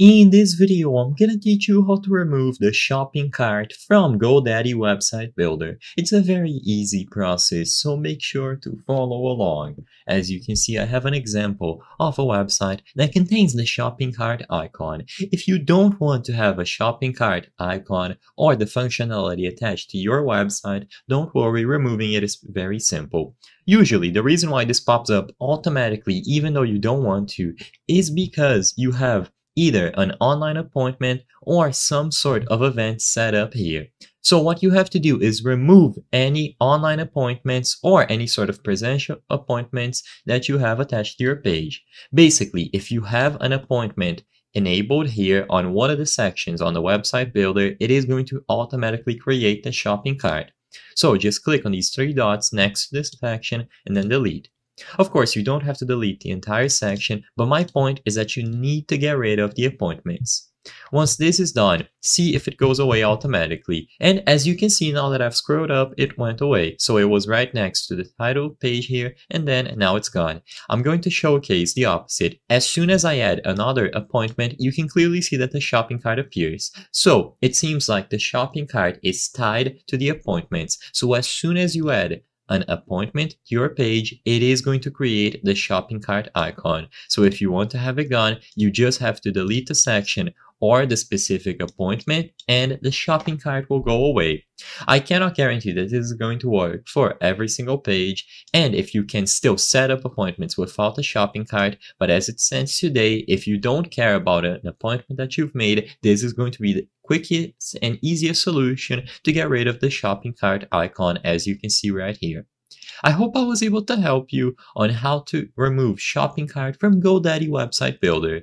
In this video, I'm gonna teach you how to remove the shopping cart from GoDaddy Website Builder. It's a very easy process, so make sure to follow along. As you can see, I have an example of a website that contains the shopping cart icon. If you don't want to have a shopping cart icon or the functionality attached to your website, don't worry, removing it is very simple. Usually, the reason why this pops up automatically, even though you don't want to, is because you have either an online appointment or some sort of event set up here. So what you have to do is remove any online appointments or any sort of presential appointments that you have attached to your page. Basically, if you have an appointment enabled here on one of the sections on the website builder, it is going to automatically create the shopping cart. So just click on these three dots next to this section and then delete. Of course, you don't have to delete the entire section, but my point is that you need to get rid of the appointments. Once this is done, see if it goes away automatically. And as you can see now that I've scrolled up, it went away. So it was right next to the title page here, and then now it's gone. I'm going to showcase the opposite. As soon as I add another appointment, you can clearly see that the shopping cart appears. So it seems like the shopping cart is tied to the appointments. So as soon as you add an appointment to your page, it is going to create the shopping cart icon. So if you want to have it gone, you just have to delete the section or the specific appointment and the shopping cart will go away. I cannot guarantee that this is going to work for every single page and if you can still set up appointments without a shopping cart, but as it stands today, if you don't care about an appointment that you've made, this is going to be the quickest and easiest solution to get rid of the shopping cart icon as you can see right here. I hope I was able to help you on how to remove shopping cart from GoDaddy website builder.